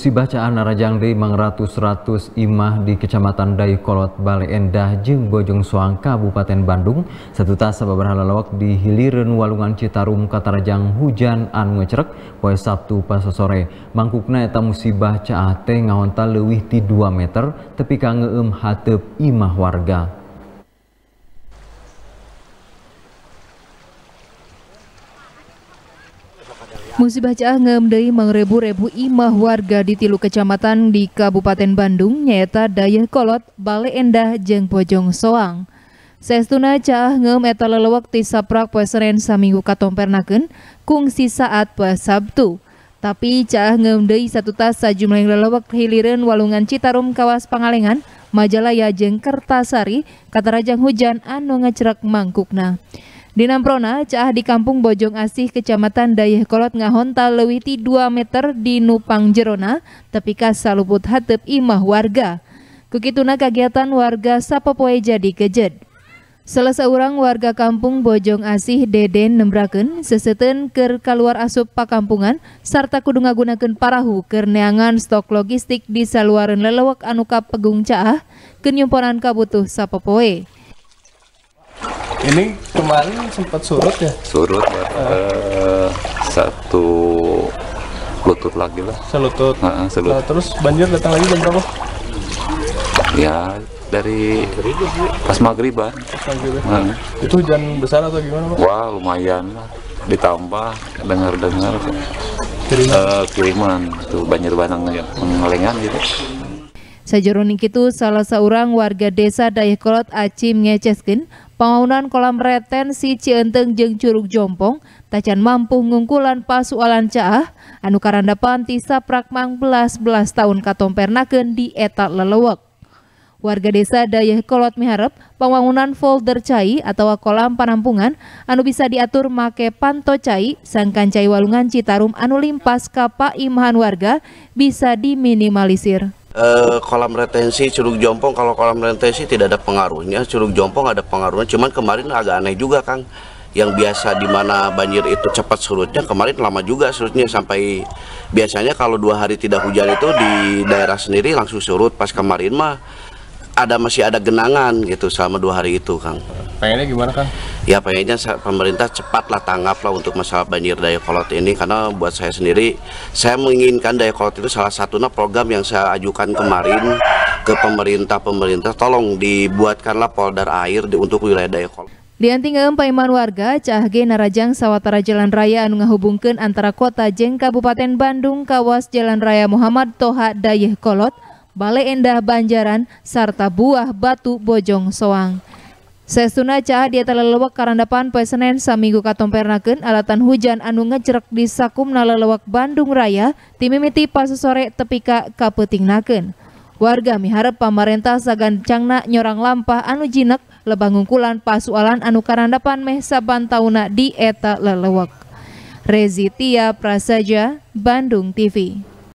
Si bacaan di mengratus ratus imah di Kecamatan Dayakolot, Bale Endah, Jeng Bojong Soang, Kabupaten Bandung. Satu tas sababarhala lawak di hiliran walungan Citarum, Katarajang, hujan anu ngecerek, poe Sabtu pas sore. Mangkukna eta musibah caate ngahonta lewih di 2 meter, tepi kangeem hatep imah warga. Musibah jaah ngemdei mengrebu-rebu imah warga di tilu kecamatan di Kabupaten Bandung, nyata dayah kolot, bale endah, jeng pojong soang. Sestuna caah ngem eta lelewek ti saprak poe Senen saminggu katompernakeun kungsi saat poe Sabtu. Tapi caah ngem satu tas sajumlah lelewek hiliran walungan Citarum Kawas Pangalengan, Majalaya Jeng Kertasari, Katarajang Hujan anu ngecerak mangkukna. Di Namprona, caah di kampung Bojong Asih, Kecamatan Kolot Ngahonta lewiti 2 meter di Nupang Jerona, tepika saluput hatep imah warga. Kukituna kegiatan warga sapopoe jadi kejed. Salah orang warga kampung Bojong Asih Deden nembraken seseten ker keluar asup pakampungan serta kudu ngagunakeun parahu kerneangan stok logistik di saluaran lelewak anuka pegung caah kenyumponan kabutuh sapopoe ini kemarin sempat surut ya surut ya uh. satu lutut lagi lah selutut uh, selutut. nah, terus banjir datang lagi jam berapa ya dari pas magriban. uh. Ya? itu hujan besar atau gimana pak wah lumayan lah ditambah dengar dengar kiriman, uh, kiriman itu banjir bandang ya gitu Sajeroning itu salah seorang warga desa Dayakolot Acim ngeceskin pembangunan kolam retensi Cienteng jeung Curug Jompong tacan mampu ngungkulan pasualan caah anu karanda panti saprak belas belas tahun katompernakeun di eta lelewek. Warga desa Dayakolot miharap pembangunan folder cai atau kolam penampungan anu bisa diatur make panto cai sangkan cai walungan Citarum anu limpas ka imahan warga bisa diminimalisir. Eh, kolam retensi Curug Jompong kalau kolam retensi tidak ada pengaruhnya Curug Jompong ada pengaruhnya cuman kemarin agak aneh juga Kang yang biasa di mana banjir itu cepat surutnya kemarin lama juga surutnya sampai biasanya kalau dua hari tidak hujan itu di daerah sendiri langsung surut pas kemarin mah ada masih ada genangan gitu selama dua hari itu Kang pengennya gimana kan? Ya pengennya pemerintah cepatlah tanggap lah untuk masalah banjir daya kolot ini karena buat saya sendiri saya menginginkan daya kolot itu salah satunya program yang saya ajukan kemarin ke pemerintah-pemerintah tolong dibuatkanlah polder air di, untuk wilayah daya kolot. Di antinga empaiman warga, Cahge Narajang Sawatara Jalan Raya anu ngahubungkan antara kota Jeng Kabupaten Bandung kawas Jalan Raya Muhammad Toha Dayeh Kolot, Bale Endah Banjaran, serta Buah Batu Bojong Soang. Sesuna cah dia lelewak karandapan poe Senin saminggu katompernakeun alatan hujan anu ngecerak di Sakumna lelewak Bandung Raya timimiti pas sore tepika kapetingnakeun. Warga miharep pamarentah cangna nyorang lampah anu jinek lebangungkulan pasualan anu karandapan meh saban tauna di eta lelewak. Rezitia Prasaja, Bandung TV.